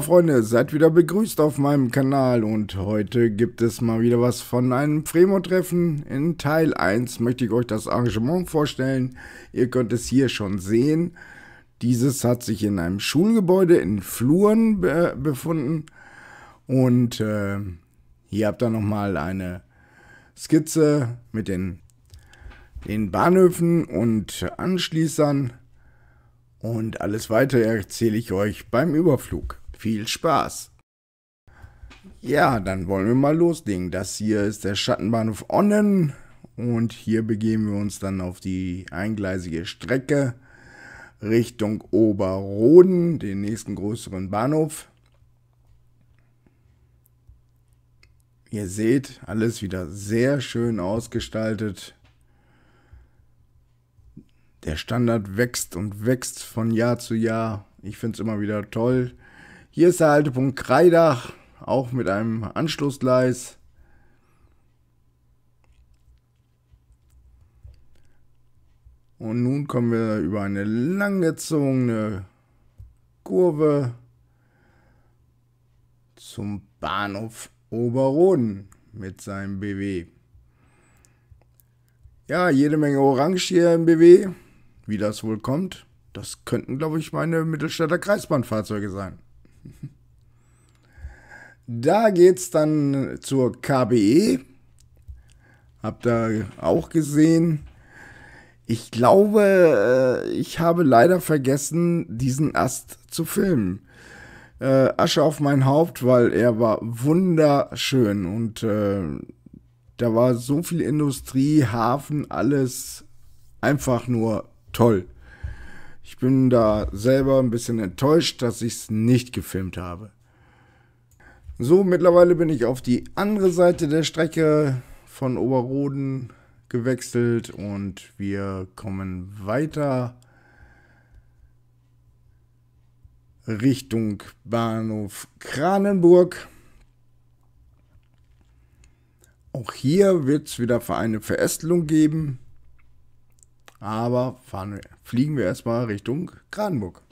Freunde, seid wieder begrüßt auf meinem Kanal und heute gibt es mal wieder was von einem Fremo-Treffen. In Teil 1 möchte ich euch das Arrangement vorstellen. Ihr könnt es hier schon sehen. Dieses hat sich in einem Schulgebäude in Fluren be befunden und äh, hier habt ihr nochmal eine Skizze mit den, den Bahnhöfen und Anschließern. Und alles weitere erzähle ich euch beim Überflug. Viel Spaß! Ja, dann wollen wir mal loslegen. Das hier ist der Schattenbahnhof Onnen und hier begeben wir uns dann auf die eingleisige Strecke Richtung Oberroden, den nächsten größeren Bahnhof. Ihr seht, alles wieder sehr schön ausgestaltet. Der Standard wächst und wächst von Jahr zu Jahr. Ich finde es immer wieder toll, hier ist der Haltepunkt Kreidach, auch mit einem Anschlussgleis. Und nun kommen wir über eine langgezogene Kurve zum Bahnhof Oberoden mit seinem BW. Ja, jede Menge Orange hier im BW. Wie das wohl kommt, das könnten, glaube ich, meine Mittelstädter Kreisbahnfahrzeuge sein. Da geht's dann zur KBE. Habt ihr auch gesehen. Ich glaube, äh, ich habe leider vergessen, diesen Ast zu filmen. Äh, Asche auf mein Haupt, weil er war wunderschön und äh, da war so viel Industrie, Hafen, alles einfach nur toll. Ich bin da selber ein bisschen enttäuscht, dass ich es nicht gefilmt habe. So, mittlerweile bin ich auf die andere Seite der Strecke von Oberroden gewechselt und wir kommen weiter Richtung Bahnhof Kranenburg. Auch hier wird es wieder eine Verästelung geben. Aber fahren fliegen wir erstmal Richtung Kranenburg.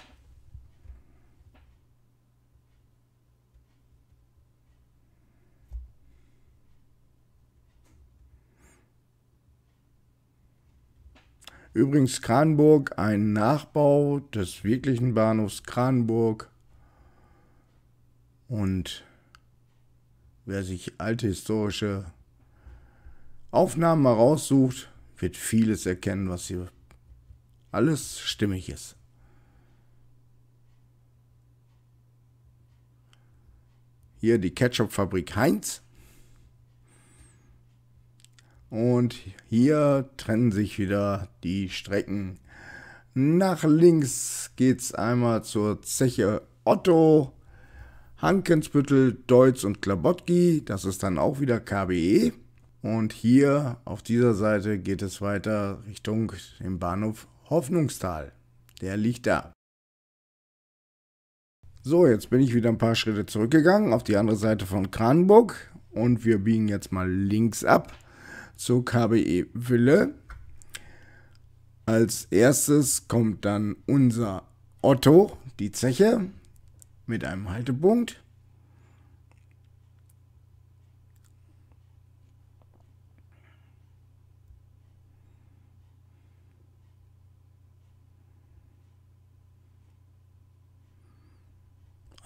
Übrigens Kranenburg, ein Nachbau des wirklichen Bahnhofs Kranenburg. Und wer sich alte historische Aufnahmen mal raussucht, wird vieles erkennen, was hier alles stimmig ist. Hier die Ketchupfabrik Heinz. Und hier trennen sich wieder die Strecken. Nach links geht es einmal zur Zeche Otto, Hankensbüttel, Deutz und Klabotki. Das ist dann auch wieder KBE. Und hier auf dieser Seite geht es weiter Richtung dem Bahnhof Hoffnungstal. Der liegt da. So, jetzt bin ich wieder ein paar Schritte zurückgegangen auf die andere Seite von Kranburg und wir biegen jetzt mal links ab zur KBE Wille. Als erstes kommt dann unser Otto, die Zeche, mit einem Haltepunkt.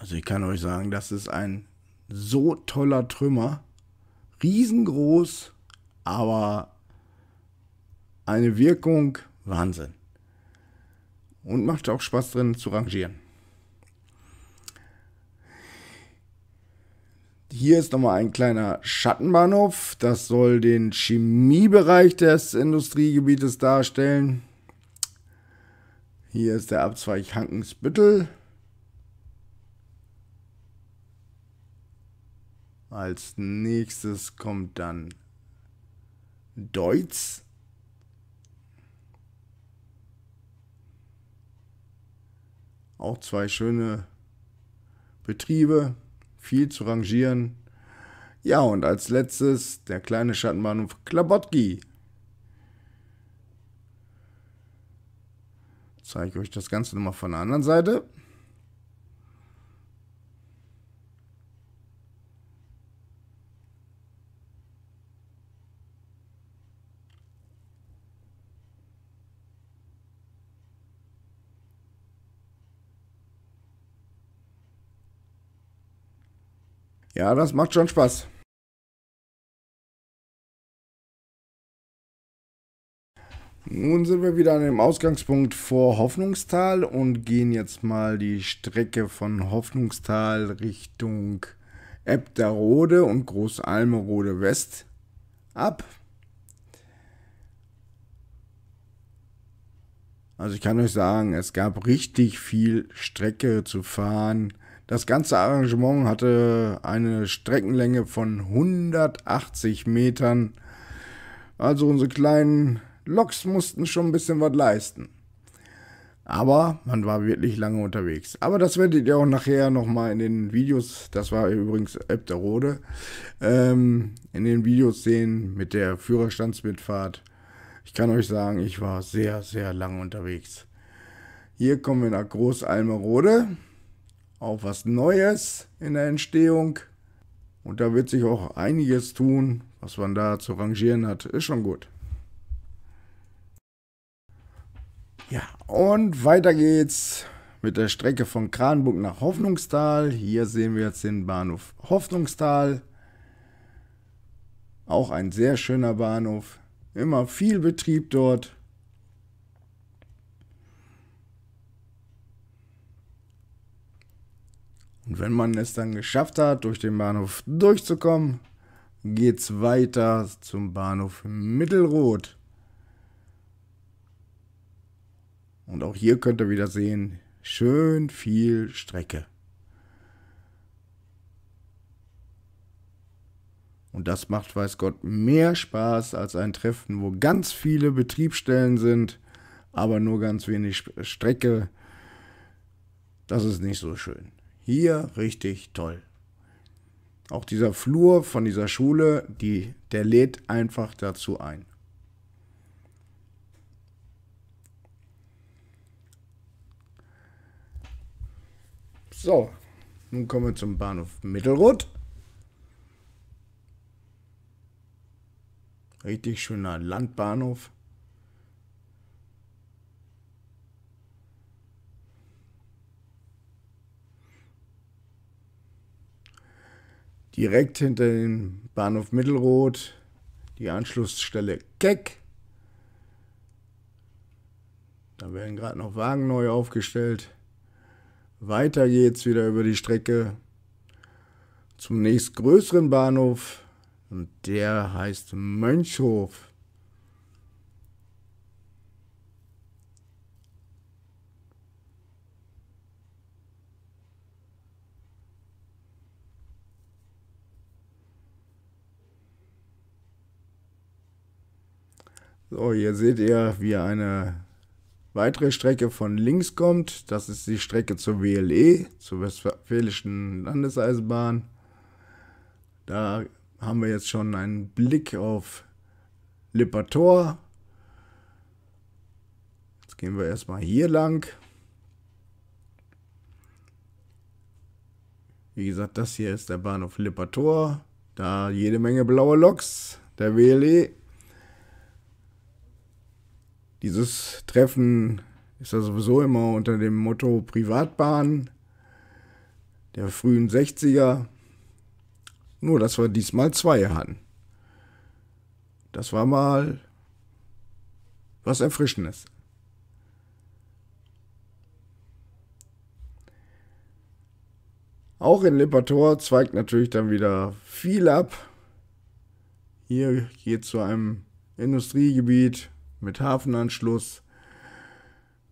Also ich kann euch sagen, das ist ein so toller Trümmer. Riesengroß, aber eine Wirkung Wahnsinn. Und macht auch Spaß drin zu rangieren. Hier ist nochmal ein kleiner Schattenbahnhof. Das soll den Chemiebereich des Industriegebietes darstellen. Hier ist der Abzweig Hankensbüttel. Als nächstes kommt dann Deutz. Auch zwei schöne Betriebe, viel zu rangieren. Ja, und als letztes der kleine Schattenbahnhof Klabotki. Zeige euch das Ganze nochmal von der anderen Seite. Ja, das macht schon Spaß. Nun sind wir wieder an dem Ausgangspunkt vor Hoffnungstal und gehen jetzt mal die Strecke von Hoffnungstal Richtung Ebderode und Großalmerode West ab. Also ich kann euch sagen, es gab richtig viel Strecke zu fahren das ganze Arrangement hatte eine Streckenlänge von 180 Metern. Also unsere kleinen Loks mussten schon ein bisschen was leisten. Aber man war wirklich lange unterwegs. Aber das werdet ihr auch nachher nochmal in den Videos, das war übrigens Elbderode, ähm, in den Videos sehen mit der Führerstandsmitfahrt. Ich kann euch sagen, ich war sehr, sehr lange unterwegs. Hier kommen wir nach Großalmerode auf was Neues in der Entstehung. Und da wird sich auch einiges tun, was man da zu rangieren hat. Ist schon gut. Ja, und weiter geht's mit der Strecke von Kranburg nach Hoffnungstal. Hier sehen wir jetzt den Bahnhof Hoffnungstal. Auch ein sehr schöner Bahnhof. Immer viel Betrieb dort. Und wenn man es dann geschafft hat, durch den Bahnhof durchzukommen, geht's weiter zum Bahnhof Mittelrot. Und auch hier könnt ihr wieder sehen, schön viel Strecke. Und das macht, weiß Gott, mehr Spaß als ein Treffen, wo ganz viele Betriebsstellen sind, aber nur ganz wenig Strecke. Das ist nicht so schön. Hier richtig toll. Auch dieser Flur von dieser Schule, die, der lädt einfach dazu ein. So, nun kommen wir zum Bahnhof Mittelroth. Richtig schöner Landbahnhof. direkt hinter dem Bahnhof Mittelroth, die Anschlussstelle Keck. Da werden gerade noch Wagen neu aufgestellt. Weiter geht's wieder über die Strecke zum nächstgrößeren Bahnhof und der heißt Mönchhof. So, hier seht ihr, wie eine weitere Strecke von links kommt. Das ist die Strecke zur WLE, zur Westfälischen Landeseisenbahn. Da haben wir jetzt schon einen Blick auf Lippertor. Jetzt gehen wir erstmal hier lang. Wie gesagt, das hier ist der Bahnhof Lippertor. Da jede Menge blaue Loks der WLE. Dieses Treffen ist ja sowieso immer unter dem Motto Privatbahn der frühen 60er. Nur, dass wir diesmal zwei hatten. Das war mal was Erfrischendes. Auch in Lippertor zweigt natürlich dann wieder viel ab. Hier geht es zu einem Industriegebiet mit Hafenanschluss.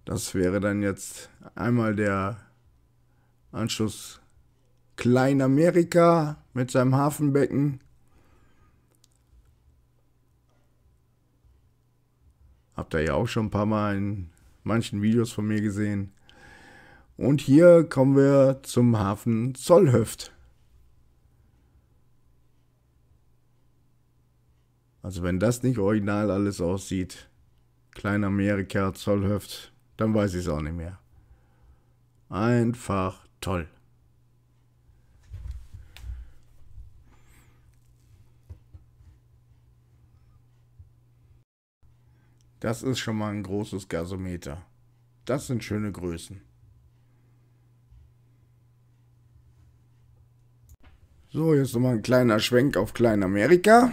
Das wäre dann jetzt einmal der Anschluss Kleinamerika mit seinem Hafenbecken. Habt ihr ja auch schon ein paar Mal in manchen Videos von mir gesehen. Und hier kommen wir zum Hafen Zollhöft. Also wenn das nicht original alles aussieht, Kleinamerika, Zollhöft, dann weiß ich es auch nicht mehr. Einfach toll. Das ist schon mal ein großes Gasometer. Das sind schöne Größen. So, jetzt nochmal ein kleiner Schwenk auf Kleinamerika.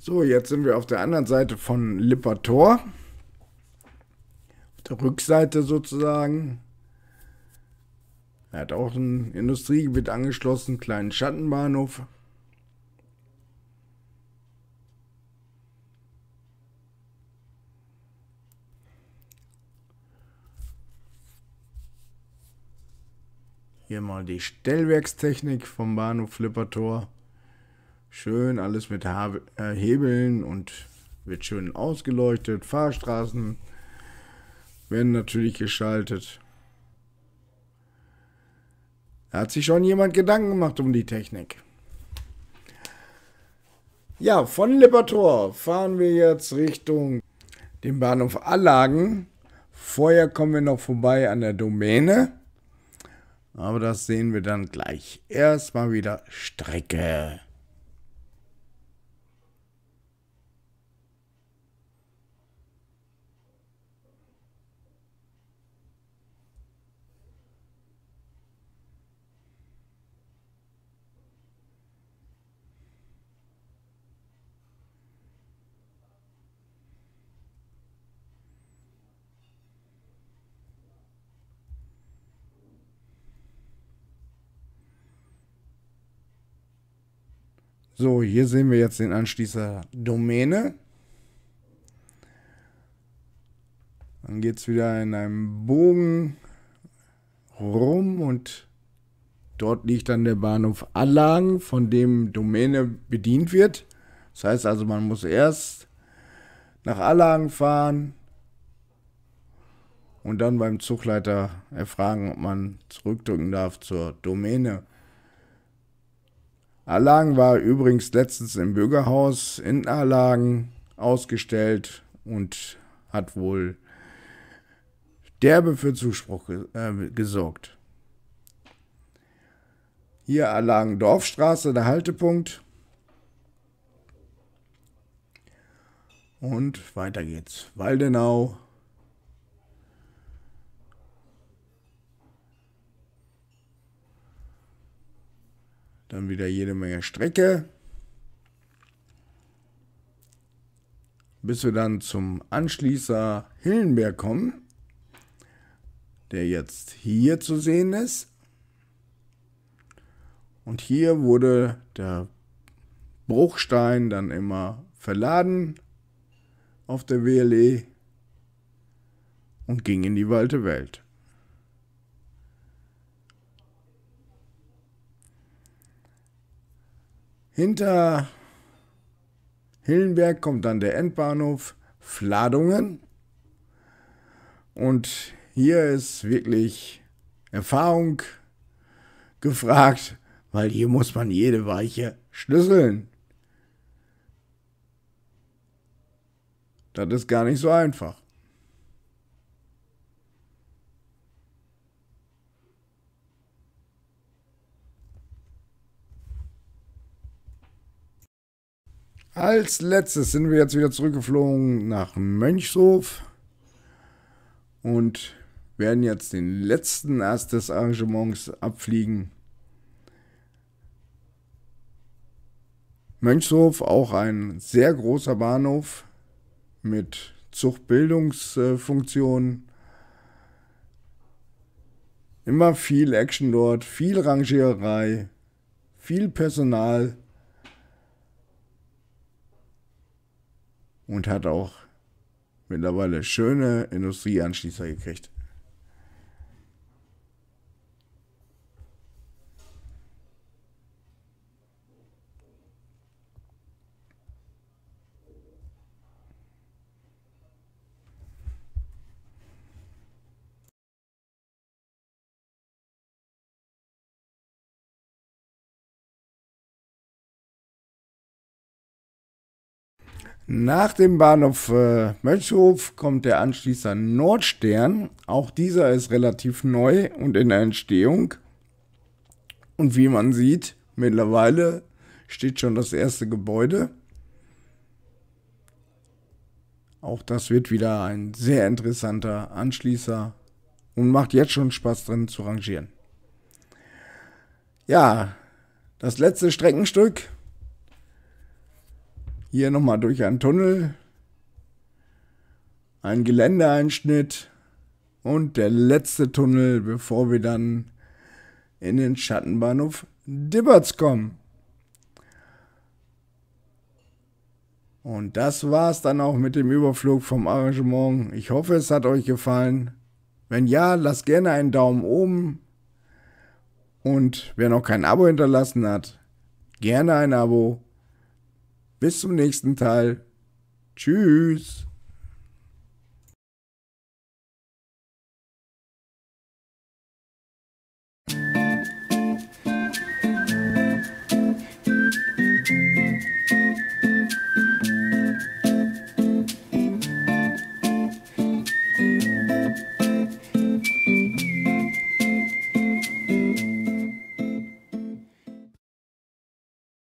So, jetzt sind wir auf der anderen Seite von Lippertor. Auf der Rückseite sozusagen. Er hat auch ein Industriegebiet angeschlossen, kleinen Schattenbahnhof. Hier mal die Stellwerkstechnik vom Bahnhof Flippertor. Schön alles mit äh, Hebeln und wird schön ausgeleuchtet. Fahrstraßen werden natürlich geschaltet. Da hat sich schon jemand Gedanken gemacht um die Technik. Ja, von Lippertor fahren wir jetzt Richtung den Bahnhof Allagen. Vorher kommen wir noch vorbei an der Domäne. Aber das sehen wir dann gleich. Erstmal wieder Strecke. So, hier sehen wir jetzt den Anschließer Domäne. Dann geht es wieder in einem Bogen rum und dort liegt dann der Bahnhof Anlagen, von dem Domäne bedient wird. Das heißt also, man muss erst nach Anlagen fahren und dann beim Zugleiter erfragen, ob man zurückdrücken darf zur Domäne. Erlagen war übrigens letztens im Bürgerhaus in Erlagen ausgestellt und hat wohl derbe für Zuspruch äh, gesorgt. Hier Erlagen Dorfstraße, der Haltepunkt. Und weiter geht's. Waldenau, Dann wieder jede Menge Strecke. Bis wir dann zum Anschließer Hillenberg kommen, der jetzt hier zu sehen ist. Und hier wurde der Bruchstein dann immer verladen auf der WLE und ging in die weite Welt. Hinter Hillenberg kommt dann der Endbahnhof Fladungen. Und hier ist wirklich Erfahrung gefragt, weil hier muss man jede Weiche schlüsseln. Das ist gar nicht so einfach. Als letztes sind wir jetzt wieder zurückgeflogen nach Mönchshof und werden jetzt den letzten Ast des Arrangements abfliegen. Mönchshof, auch ein sehr großer Bahnhof mit Zuchtbildungsfunktionen. Immer viel Action dort, viel Rangiererei, viel Personal. und hat auch mittlerweile schöne Industrieanschließer gekriegt. Nach dem Bahnhof äh, Mönchhof kommt der Anschließer Nordstern. Auch dieser ist relativ neu und in der Entstehung. Und wie man sieht, mittlerweile steht schon das erste Gebäude. Auch das wird wieder ein sehr interessanter Anschließer und macht jetzt schon Spaß drin zu rangieren. Ja, das letzte Streckenstück hier nochmal durch einen Tunnel. einen Geländeeinschnitt. Und der letzte Tunnel, bevor wir dann in den Schattenbahnhof Dibberts kommen. Und das war es dann auch mit dem Überflug vom Arrangement. Ich hoffe, es hat euch gefallen. Wenn ja, lasst gerne einen Daumen oben. Und wer noch kein Abo hinterlassen hat, gerne ein Abo bis zum nächsten Teil. Tschüss.